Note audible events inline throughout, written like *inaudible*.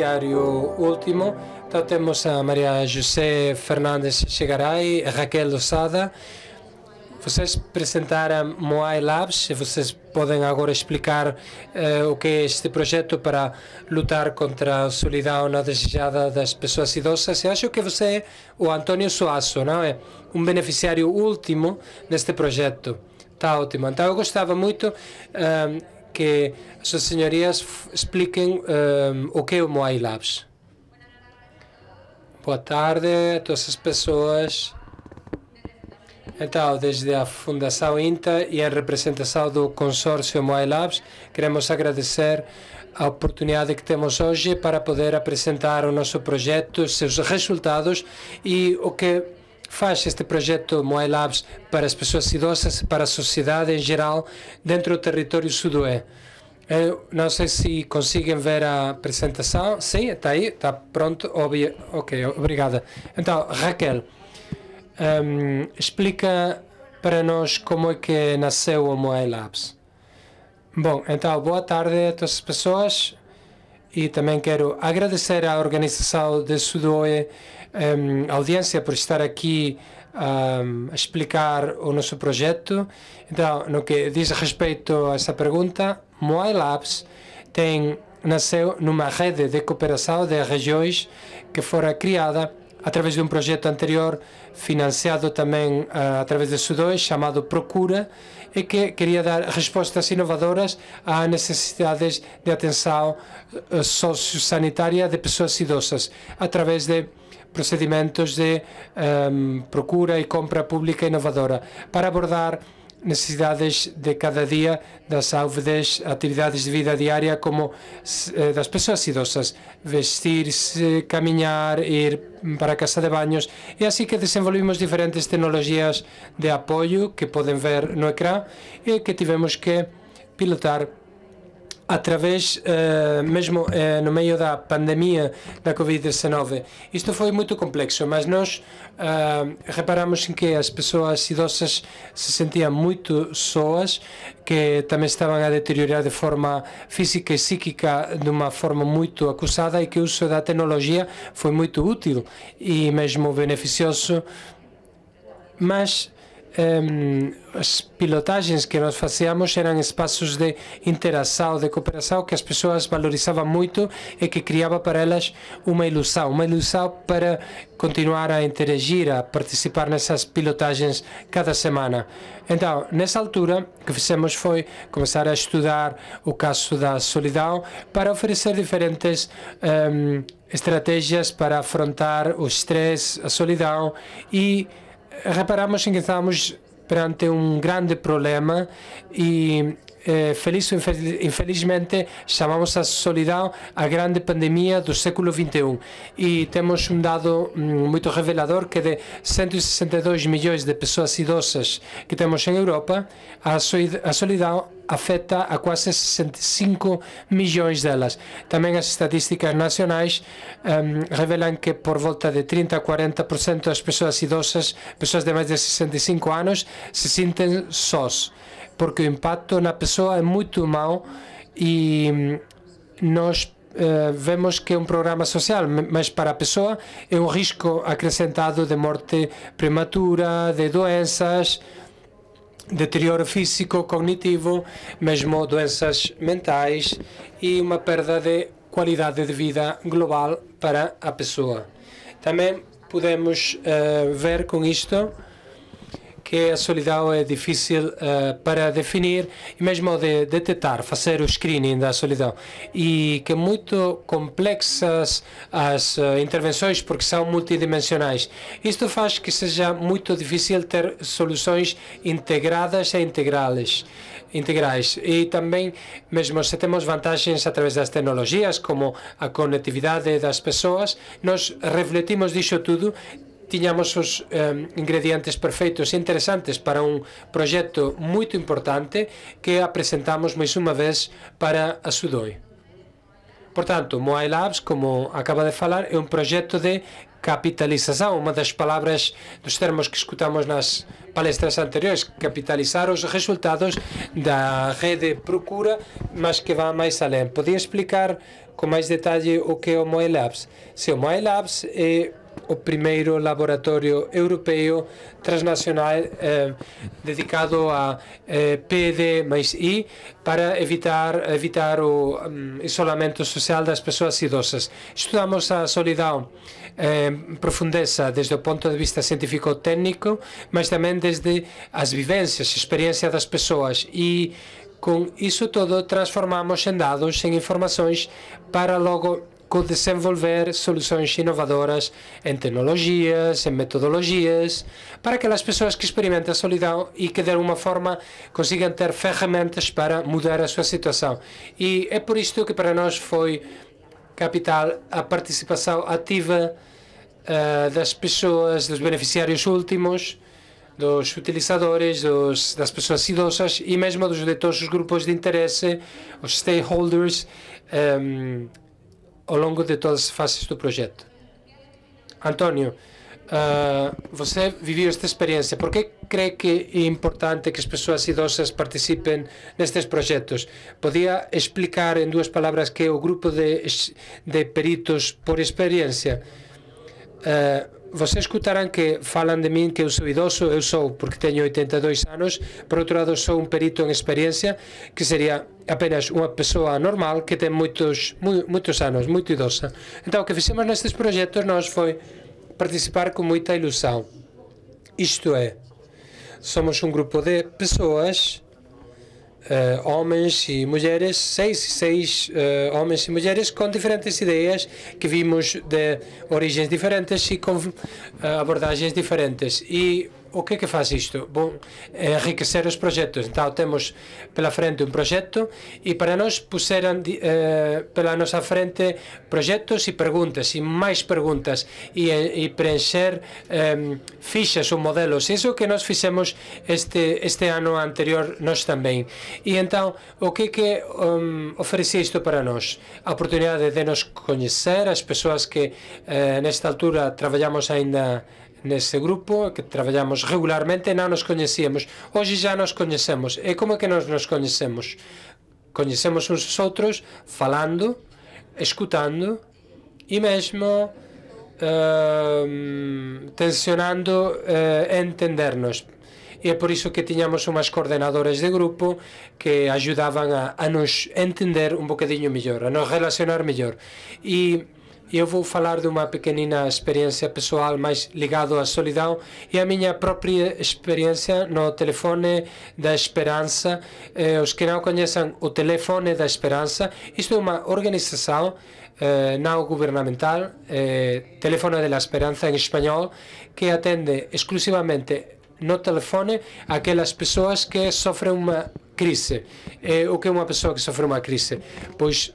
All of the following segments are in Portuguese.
noticiário último, então temos a Maria José Fernandes Chegaray, Raquel Losada. Vocês apresentaram Moai Labs, vocês podem agora explicar eh, o que é este projeto para lutar contra a solidão não desejada das pessoas idosas. Eu acho que você é o António Soasso, não é? Um beneficiário último deste projeto. Está ótimo. Então eu gostava muito. Eh, que as senhorias expliquem um, ehm, o que é o Moai Labs. Boa tarde a todas as pessoas. Então, desde a Fundação INTA e em representação do consórcio Moai Labs, queremos agradecer a oportunidade que temos hoje para poder apresentar o nosso projeto, seus resultados e o que faz este projeto Moai Labs para as pessoas idosas, para a sociedade em geral, dentro do território sudoé. Eu não sei se conseguem ver a apresentação. Sim, está aí, está pronto. Obvio. Ok, obrigada. Então, Raquel, um, ehm, explica para nós como é que nasceu o Moai Labs. Bom, então, boa tarde a todas as pessoas e também quero agradecer à organização de Sudoe um, audiência, por estar aqui um, a explicar o nosso projeto. Então, no que diz respeito a essa pergunta, Moai Labs tem, nasceu numa rede de cooperação de regiões que fora criada através de um projeto anterior financiado também uh, através de Sudoi, chamado Procura e que queria dar respostas inovadoras a necessidades de atenção uh, sociosanitária de pessoas idosas através de procedimentos de um, ehm, procura e compra pública inovadora para abordar necessidades de cada dia das saúdes, actividades de vida diária como eh, das pessoas idosas, vestir-se, caminhar, ir para a casa de baños e assim que desenvolvimos diferentes tecnologias de apoio que podem ver no ecrã e que tivemos que pilotar através, uh, mesmo uh, no meio da pandemia da Covid-19. Isto foi muito complexo, mas nós uh, reparamos que as pessoas idosas se sentiam muito soas, que também estavam a deteriorar de forma física e psíquica de uma forma muito acusada e que o uso da tecnologia foi muito útil e mesmo beneficioso. Mas as pilotagens que nós facíamos eram espaços de interação, de cooperação que as pessoas valorizavam muito e que criava para elas uma ilusão, uma ilusão para continuar a interagir, a participar nessas pilotagens cada semana. Então, nessa altura, o que fizemos foi começar a estudar o caso da solidão para oferecer diferentes estratégias para afrontar o estresse, a solidão e reparamos que estamos perante um grande problema e eh, feliz ou infelizmente chamamos a solidão a grande pandemia do século XXI e temos um dado muito mm, revelador que é de 162 milhões de pessoas idosas que temos em Europa a solidão afeta a quase 65 milhões delas. Também as estatísticas nacionais um, que por volta de 30 a 40% das pessoas idosas, pessoas de mais de 65 anos, se sentem sós porque o impacto na pessoa é muito mau e hum, nós eh, vemos que é um programa social, mas para a pessoa é um risco acrescentado de morte prematura, de doenças, deterioro físico, cognitivo, mesmo doenças mentais e uma perda de qualidade de vida global para a pessoa. Também podemos eh, ver com isto que a solidão é difícil uh, para definir e mesmo de, detectar, fazer o screening da solidão e que é muito complexas as uh, intervenções porque são multidimensionais. Isto faz que seja muito difícil ter soluções integradas e integrais, integrais. E também, mesmo se temos vantagens através das tecnologias, como a conectividade das pessoas, nós refletimos disso tudo tiñamos os ingredientes perfeitos e interesantes para un proxecto moito importante que apresentamos máis unha vez para a Sudoi. Portanto, tanto, Moai Labs, como acaba de falar, é un proxecto de capitalização, uma das palavras dos termos que escutamos nas palestras anteriores, capitalizar os resultados da rede procura, mas que vá mais além. Podia explicar com mais detalhe o que é o Labs? Se o Labs é o primeiro laboratório europeu transnacional eh, dedicado a eh, PD mais I para evitar evitar o um, mm, isolamento social das pessoas idosas. Estudamos a solidão em eh, profundeza desde o ponto de vista científico-técnico, mas também desde as vivências, a das pessoas e com isso todo transformamos em dados, em informações para logo com desenvolver soluções inovadoras em tecnologias, em metodologias, para que as pessoas que experimentam a solidão e que de alguma forma consigam ter ferramentas para mudar a sua situação. E é por isto que para nós foi capital a participação ativa uh, eh, das pessoas, dos beneficiários últimos, dos utilizadores, dos, das pessoas idosas e mesmo dos de todos os grupos de interesse, os stakeholders, um, ao longo de todas as fases do projeto. António, uh, ah, você viveu esta experiência. Por que crê que é importante que as pessoas idosas participem nestes projetos? Podia explicar em duas palavras que é o grupo de, de peritos por experiência. Uh, vocês escutarán que falan de mim que eu sou idoso, eu sou porque tenho 82 anos, por outro lado sou um perito em experiência, que seria apenas uma pessoa normal que tem muitos, muitos anos, muito idosa. Então o que fizemos nestes projetos nós foi participar com muita ilusão. Isto é, somos um grupo de pessoas uh, homens e mulheres, seis, seis uh, homens e mulheres com diferentes ideias que vimos de origens diferentes e com eh, abordagens diferentes. E o que é que faz isto? Bom, é enriquecer os projetos. Então, temos pela frente um projeto e para nós puseram eh, pela nossa frente projetos e perguntas, e mais perguntas, e, eh, e preencher eh, ou modelos. isso que nós fizemos este, este ano anterior nós também. E então, o que é que um, isto para nós? A oportunidade de nos conhecer as pessoas que eh, nesta altura trabalhamos ainda nese grupo que traballamos regularmente non nos coñecíamos hoxe xa nos coñecemos e como é que nos nos coñecemos? coñecemos uns aos outros falando escutando e mesmo eh, tensionando eh, entendernos e é por iso que tiñamos unhas coordenadores de grupo que axudaban a, a nos entender un bocadinho mellor, a nos relacionar mellor e eu vou falar de uma pequenina experiência pessoal mais ligado à solidão e à minha própria experiência no telefone da esperança. Eh, os que não conhecem o telefone da esperança, isto é uma organização eh, não governamental, eh, Telefone da Esperança em espanhol, que atende exclusivamente no telefone aquelas pessoas que sofrem uma crise. Eh, o que é uma pessoa que sofre uma crise? Pois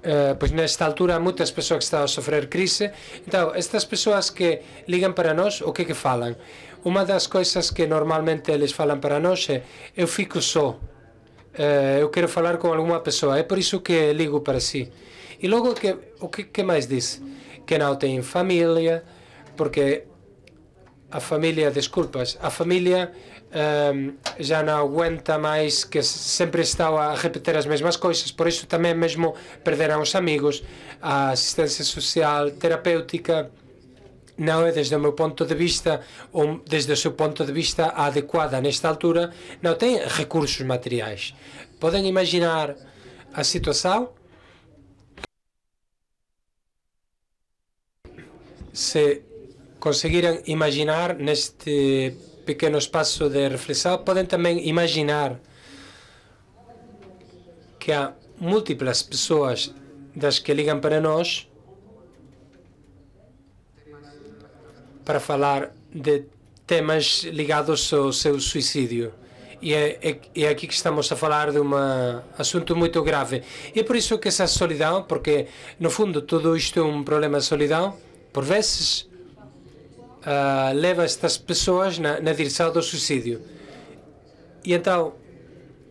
eh, pois nesta altura há muitas pessoas que estão a sofrer crise então estas pessoas que ligam para nós o que é que falam uma das coisas que normalmente eles falam para nós é eu fico só eh, eu quero falar com alguma pessoa é por isso que ligo para si e logo que o que, que disse diz que não tem família porque a família, desculpas, a família um, já não aguenta mais que sempre estaba a repetir as mesmas coisas por isso também mesmo perderam os amigos a assistência social terapêutica não é desde o meu ponto de vista ou desde o seu ponto de vista adequada nesta altura não tem recursos materiais podem imaginar a situação se conseguirem imaginar neste pequeno espaço de reflexão, podem também imaginar que há múltiplas pessoas das que ligam para nós para falar de temas ligados ao seu suicídio. E é, é, é, aqui que estamos a falar de um assunto muito grave. E é por isso que essa solidão, porque no fundo tudo isto é um problema de solidão, por vezes uh, leva estas pessoas na, na direção do suicídio. E então,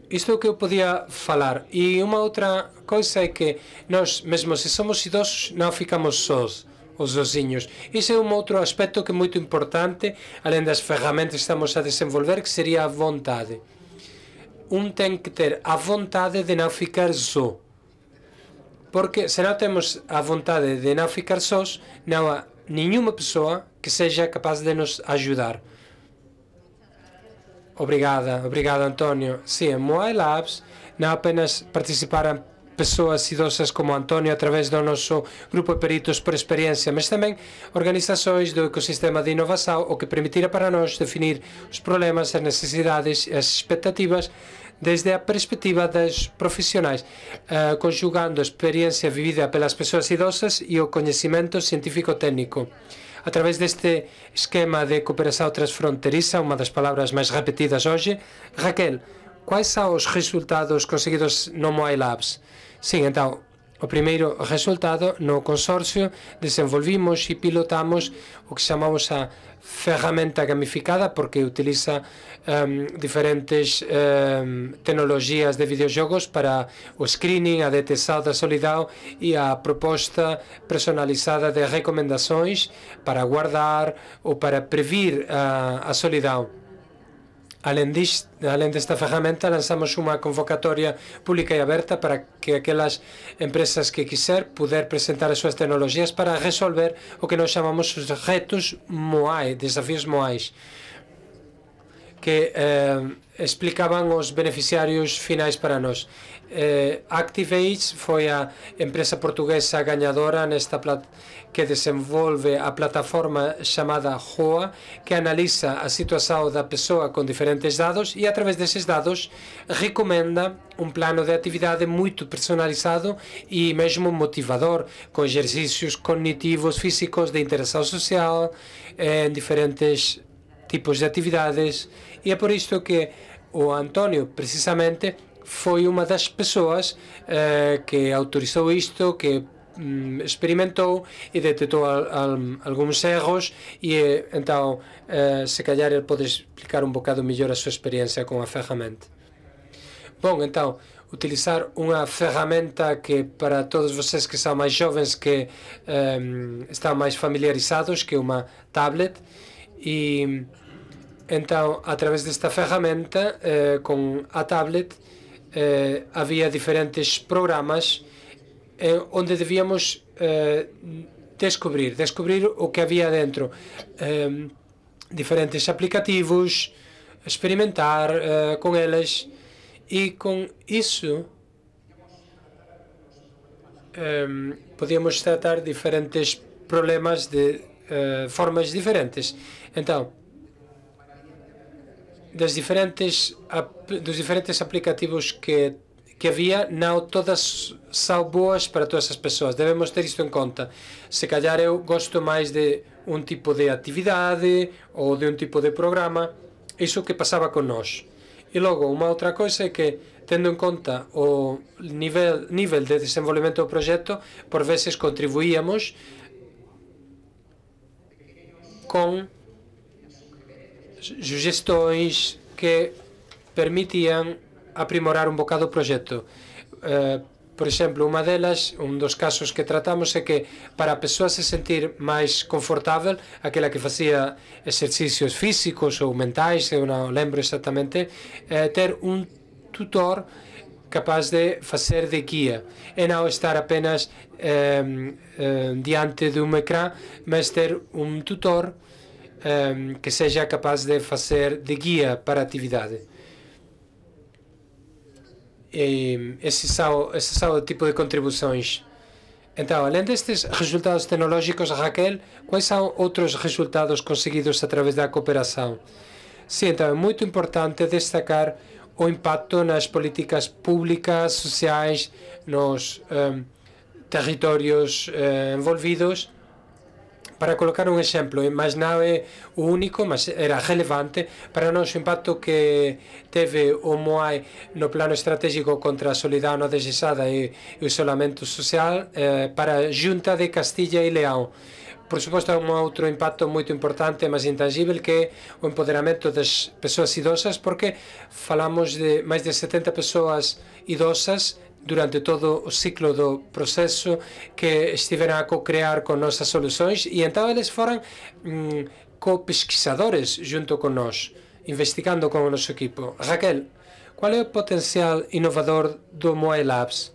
isto é o que eu podia falar. E uma outra coisa é que nós, mesmo se somos idosos, não ficamos sós, os sozinhos. Isso é um outro aspecto que é muito importante, além das ferramentas que estamos a desenvolver, que seria a vontade. Um tem que ter a vontade de não ficar só. Porque se não temos a vontade de não ficar sós, não há nenhuma pessoa que seja capaz de nos ajudar. Obrigada, obrigada, António. Sim, a Moai Labs não apenas participaram pessoas idosas como António através do nosso grupo de peritos por experiência, mas também organizações do ecossistema de inovação, o que permitirá para nós definir os problemas, as necessidades, e as expectativas desde a perspectiva dos profissionais, eh, conjugando a experiência vivida pelas pessoas idosas e o conhecimento científico-técnico a través deste esquema de cooperação transfronteiriça, uma das palavras mais repetidas hoje, Raquel, quais são os resultados conseguidos no Moai Labs? Sim, então, o primeiro resultado no consórcio desenvolvimos e pilotamos o que chamamos a ferramenta gamificada porque utiliza um, ehm, diferentes um, ehm, de videojogos para o screening, a detecção da solidão e a proposta personalizada de recomendações para guardar ou para prevenir uh, ah, a solidão. Alén, dis, alén desta ferramenta, lanzamos unha convocatoria pública e aberta para que aquelas empresas que quiser poder presentar as súas tecnologías para resolver o que nos chamamos os retos MOAE, desafíos MOAEs, que eh, explicaban os beneficiarios finais para nós. Eh, Activate foi a empresa portuguesa ganhadora nesta que desenvolve a plataforma chamada Joa, que analisa a situação da pessoa com diferentes dados e através desses dados recomenda um plano de atividade muito personalizado e mesmo motivador com exercícios cognitivos, físicos, de interação social eh, diferentes tipos de atividades e é por isto que o António precisamente foi uma das pessoas uh, que autorizou isto, que um, mm, experimentou e detectou al, al, erros e eh, então uh, se calhar ele pode explicar um bocado melhor a sua experiência com a ferramenta. Bom, então, utilizar uma ferramenta que para todos vocês que são mais jovens que um, están familiarizados que é uma tablet e então, através desta ferramenta com a tablet eh, havia diferentes programas eh, onde devíamos eh, descobrir, descobrir o que havia dentro. Ehm, diferentes aplicativos, experimentar eh, com eles e com isso ehm, podíamos tratar diferentes problemas de eh, formas diferentes. Então, das diferentes dos diferentes aplicativos que que havia, não todas são boas para todas as pessoas. Devemos ter isto em conta. Se calhar eu gosto mais de um tipo de atividade ou de um tipo de programa. Isso que passava com nós. E logo, uma outra coisa é que, tendo em conta o nível, nível de desenvolvimento do projeto, por vezes contribuíamos com sugestões que permitiam aprimorar um bocado o projeto. Uh, eh, por exemplo, uma delas, um dos casos que tratamos é que para a pessoa se sentir mais confortável, aquela que fazia exercícios físicos ou mentais, eu não lembro exatamente, é eh, ter um tutor capaz de fazer de guia e não estar apenas é, é, diante de um ecrã, mas ter um tutor um, ehm, que seja capaz de fazer de guia para a atividade. E ehm, esses são, esse são o tipo de contribuições. Então, além destes resultados tecnológicos, Raquel, quais são outros resultados conseguidos através da cooperação? Sim, então é muito importante destacar o impacto nas políticas públicas, sociais, nos um, ehm, territórios uh, eh, envolvidos para colocar un exemplo, mas não é o único, mas era relevante para nós o impacto que teve o Moai no plano estratégico contra a solidariedade non e o isolamento social eh, para a Junta de Castilla e León. Por suposto, há um outro impacto muito importante, mais intangível, que é o empoderamento das pessoas idosas, porque falamos de mais de 70 pessoas idosas durante todo o ciclo do processo que estiveram a co-crear con nosas soluções e então eles foran mm, co-pesquisadores junto con nós, investigando con o noso equipo. Raquel, qual é o potencial innovador do Moe Labs?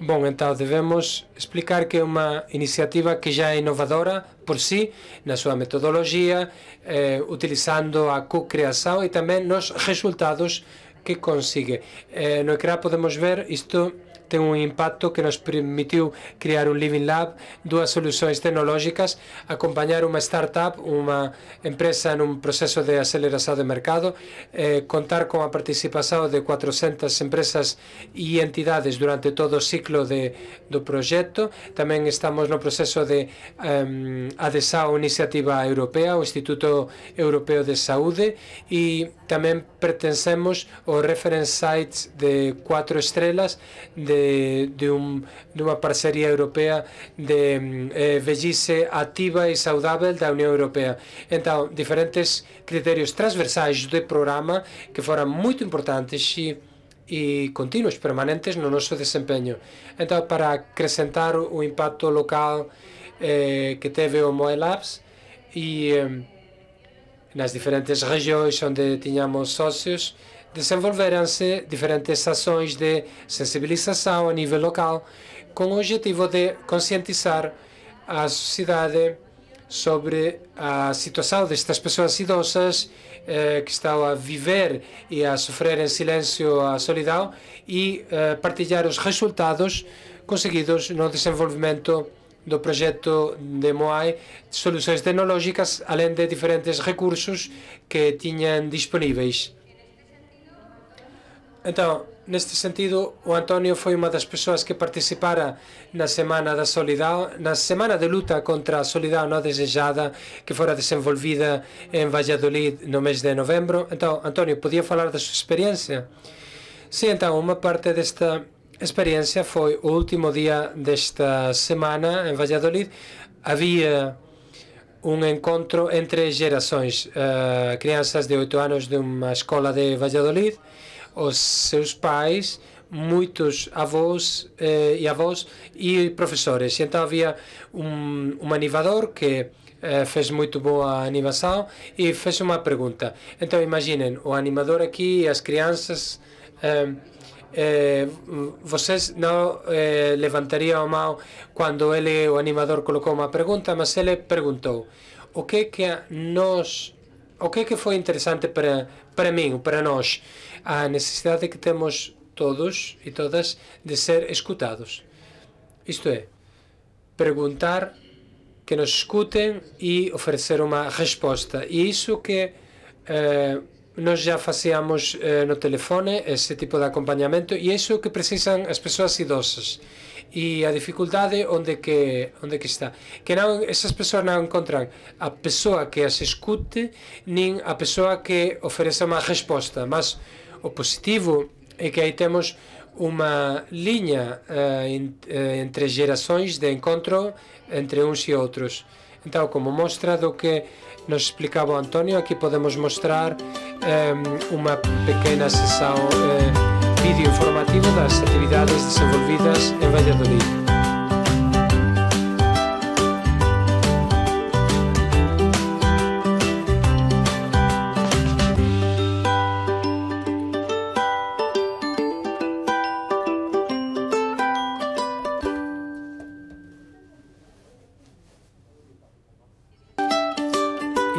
Bom, então devemos explicar que é uma iniciativa que já é inovadora por si, na sua metodologia, eh, utilizando a co-criação e também nos resultados que consigue. Eh, no ecrá podemos ver isto tem um impacto que nos permitiu criar um Living Lab, duas soluções tecnológicas, acompanhar uma startup, uma empresa num processo de aceleração de mercado, eh, contar com a participação de 400 empresas e entidades durante todo o ciclo de, do projeto. Também estamos no processo de um, adesão à iniciativa europeia, o Instituto Europeu de Saúde, e também pertencemos ao Reference Sites de quatro estrelas de de, de, de uma parceria europeia de mm, eh, ativa e saudável da União Europeia. Então, diferentes critérios transversais de programa que foram muito importantes e e contínuos permanentes no nosso desempenho. Então para acrescentar o impacto local eh, que teve o Moe Labs e eh, nas diferentes regiões onde tínhamos sócios desenvolveram-se diferentes ações de sensibilização a nível local, com o objetivo de conscientizar a sociedade sobre a situação destas pessoas idosas eh, que estão a viver e a sofrer em silêncio a solidão e eh, partilhar os resultados conseguidos no desenvolvimento do projeto de Moai, soluções tecnológicas, além de diferentes recursos que tinham disponíveis. Então, neste sentido, o António foi uma das pessoas que participara na semana da solidão, na semana de luta contra a solidão não desejada que fora desenvolvida em Valladolid no mês de novembro. Então, António, podia falar da sua experiência? Sim, então, uma parte desta experiência foi o último dia desta semana em Valladolid. Havia um encontro entre gerações, uh, crianças de 8 anos de uma escola de Valladolid, os seus pais, muitos avós eh, e avós e professores. Então havia um, um animador que eh, fez muito boa animação e fez uma pergunta. Então imaginem, o animador aqui, as crianças, eh, eh vocês não eh, levantariam a mão quando ele, o animador, colocou uma pergunta, mas ele perguntou o que que nós o que que foi interessante para para mim, para nós, a necesidade que temos todos e todas de ser escutados. Isto é, preguntar que nos escuten e oferecer uma resposta. E isso que eh, nós já facíamos eh, no telefone, esse tipo de acompanhamento, e isso que precisam as pessoas idosas. E a dificuldade onde que onde que está. Que non, essas pessoas não encontram a pessoa que as escute, nem a pessoa que ofereça uma resposta, mas o positivo é que aí temos uma linha eh, eh, entre gerações de encontro entre uns e outros. Então, como mostra do que nos explicava o António, aqui podemos mostrar um, eh, uma pequena sessão um, vídeo informativa das atividades desenvolvidas em Valladolid.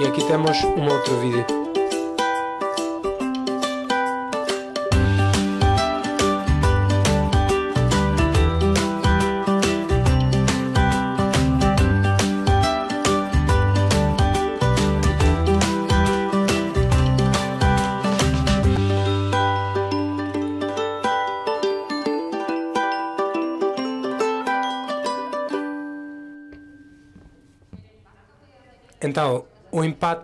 aqui temos um outro vídeo.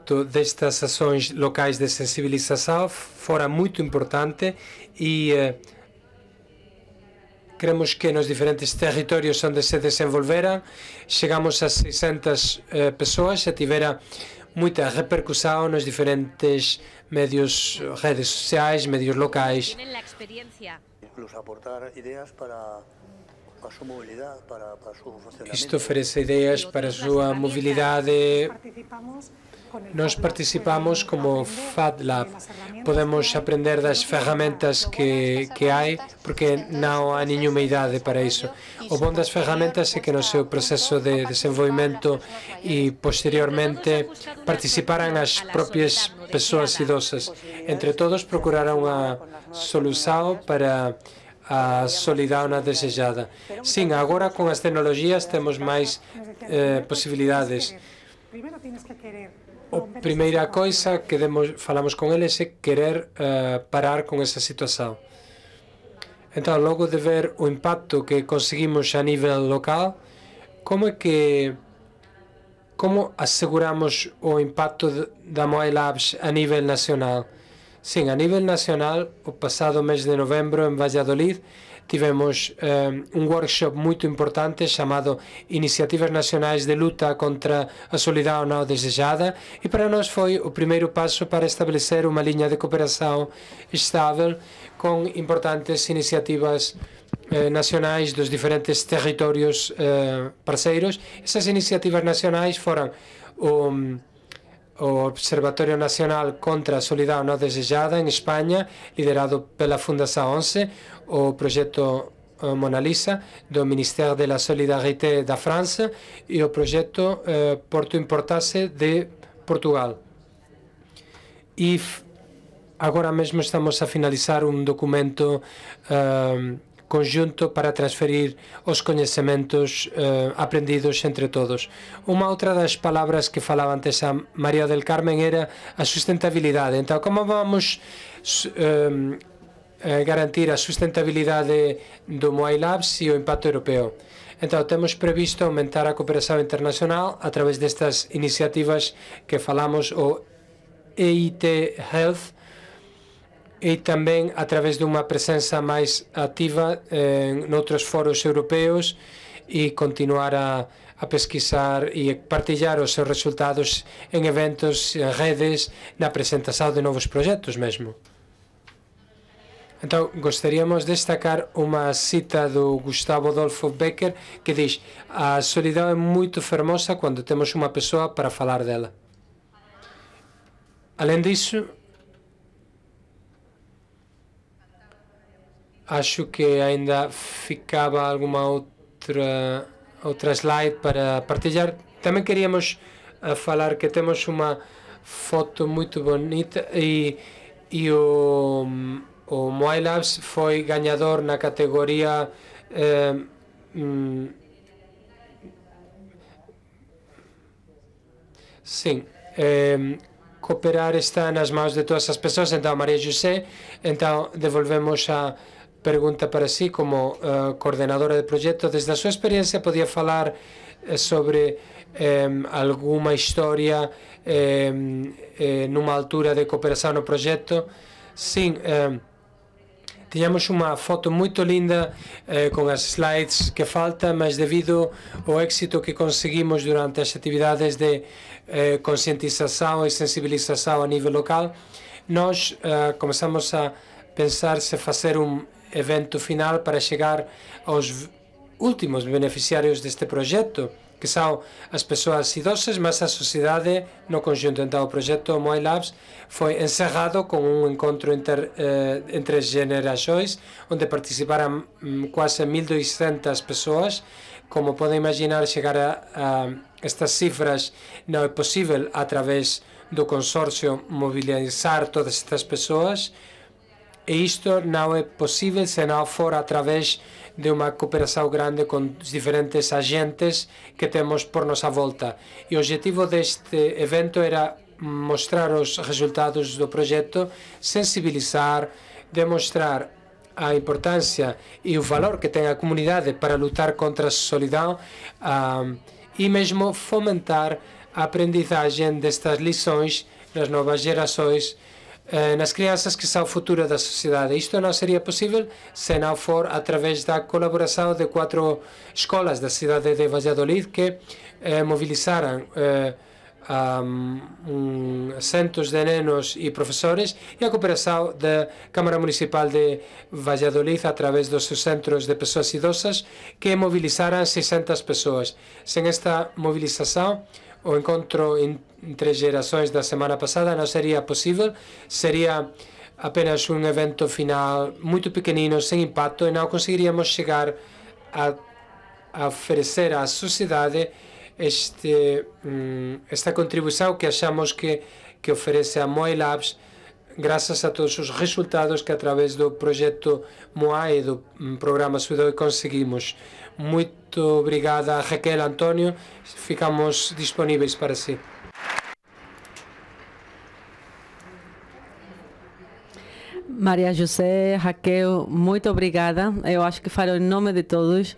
impacto destas ações locais de sensibilização fora muito importante e queremos eh, que nos diferentes territórios onde se desenvolveram chegamos a 600 pessoas e tivera muita repercussão nos diferentes medios, redes sociais, médios locais. Incluso para Isto oferece ideias para a sua mobilidade Nos participamos como FATLAB. Podemos aprender das ferramentas que, que hai, porque non há niñuma idade para iso. O bon das ferramentas é que no seu proceso de desenvolvimento e posteriormente participaran as propias persoas idosas. Entre todos procurarán unha solución para a na desejada. Sin, agora con as tecnologías temos máis eh, posibilidades. Primeiro que querer O primeira coisa que demos, falamos con eles é querer uh, parar con esa situación. então logo de ver o impacto que conseguimos a nível local, como é que como asseguramos o impacto de, da Moai Labs a nível nacional? Sim, a nível nacional, o passado mês de novembro em Valladolid, tivemos um, ehm, um workshop muito importante chamado Iniciativas Nacionais de Luta contra a Solidão Não Desejada e para nós foi o primeiro passo para estabelecer uma linha de cooperação estável com importantes iniciativas eh, nacionais dos diferentes territórios eh, parceiros. Essas iniciativas nacionais foram o, o Observatório Nacional contra a Solidão Não Desejada em Espanha, liderado pela Fundação 11, o projeto eh, Mona Lisa do Ministério da Solidariedade da França e o projeto eh, Porto Importasse de Portugal. E agora mesmo estamos a finalizar um documento um, eh, conjunto para transferir os conhecimentos uh, aprendidos entre todos. Uma outra das palavras que falava antes a Maria del Carmen era a sustentabilidade. Então, como vamos um, eh, garantir a sustentabilidade do Moai Labs e o impacto europeu. Então, temos previsto aumentar a cooperação internacional através destas iniciativas que falamos, o EIT Health, e também através de uma presença mais ativa em eh, outros foros europeus e continuar a, a pesquisar e partilhar os seus resultados em eventos, em redes, na apresentação de novos projetos mesmo. Então, gostaríamos de destacar uma cita do Gustavo Adolfo Becker que diz: A solidão é muito fermosa quando temos uma pessoa para falar dela. Além disso, acho que ainda ficava alguma outra outra slide para partilhar. Também queríamos eh, falar que temos uma foto muito bonita e, e o o Muay Labs foi ganhador na categoria eh, hum, sim eh, cooperar está nas mãos de todas as pessoas então Maria José então devolvemos a pergunta para si como eh, coordenadora de projeto desde a sua experiência podia falar eh, sobre eh, alguma história eh, numa altura de cooperação no projeto sim tínhamos uma foto muito linda eh, as slides que falta, mas devido ao éxito que conseguimos durante as atividades de eh, e sensibilização a nível local, nós eh, a pensar se fazer um evento final para chegar aos últimos beneficiários deste projeto que são as pessoas idosas, mas a sociedade, no conjunto. Então, o projeto MoiLabs foi encerrado com um encontro inter, eh, entre gerações, onde participaram hum, quase 1.200 pessoas. Como podem imaginar, chegar a, a estas cifras não é possível através do consórcio mobilizar todas estas pessoas. E isto não é possível se não for através de uma cooperação grande com os diferentes agentes que temos por nossa volta. E o objetivo deste evento era mostrar os resultados do projeto, sensibilizar, demonstrar a importância e o valor que tem a comunidade para lutar contra a solidão ah, e mesmo fomentar a aprendizagem destas lições nas novas gerações eh, nas crianças que são o futuro da sociedade. Isto não seria possível se não for através da colaboração de quatro escolas da cidade de Valladolid que eh, mobilizaram eh, um, um, centos de nenos e professores e a cooperação da Câmara Municipal de Valladolid através dos seus centros de pessoas idosas que mobilizaram 600 pessoas. Sem esta mobilização, o encontro entre gerações da semana passada não seria possível, seria apenas um evento final muito pequenino, sem impacto, e não conseguiríamos chegar a, a oferecer à sociedade este, mm, esta contribuição que achamos que, que oferece a Moai Labs graças a todos os resultados que através do projeto Moai e do mm, programa Sudoi conseguimos. Muito obrigada Raquel António ficamos disponíveis para si. Maria José, Raquel, muito obrigada. Eu acho que falo em nome de todos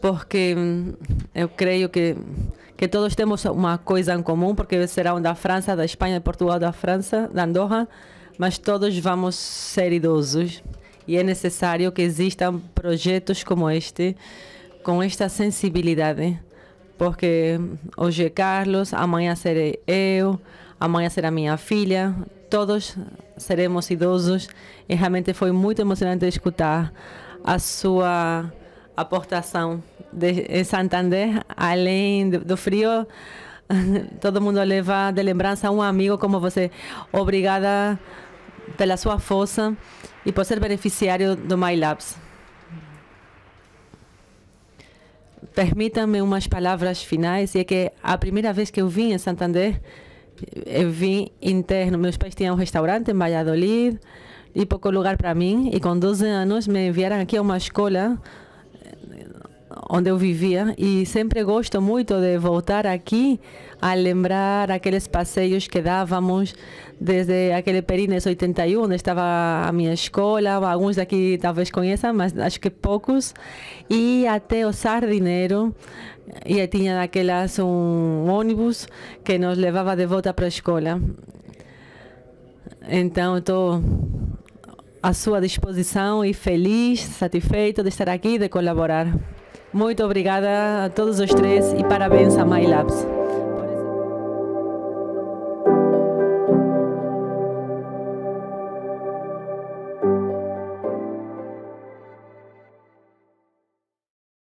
porque hum, eu creio que que todos temos uma coisa em comum, porque será da França, da Espanha, de Portugal, da França, da Andorra, mas todos vamos ser idosos e é necessário que existam projetos como este, com esta sensibilidade, porque hum, hoje é Carlos, amanhã serei eu, amanhã será minha filha, todos seremos idosos e realmente foi muito emocionante escutar a sua aportação de Santander, além do frio, *laughs* todo mundo leva de lembrança um amigo como você. Obrigada pela sua força e por ser beneficiário do MyLabs. Permitam-me umas palavras finais. E é que a primeira vez que eu vim em Santander, eu vim interno. Meus pais tinham um restaurante em Valladolid e pouco lugar para mim. E com 12 anos me enviaram aqui a uma escola onde eu vivia e sempre gosto muito de voltar aqui a lembrar aqueles passeios que dávamos desde aquele Perines 81, onde estava a minha escola, alguns daqui talvez conheçam, mas acho que poucos, e até o Sardineiro, e tinha aquelas um ônibus que nos levava de volta para a escola. Então, estou... Tô à sua disposição e feliz, satisfeito de estar aqui e de colaborar. Muito obrigada a todos os três e parabéns a MyLabs.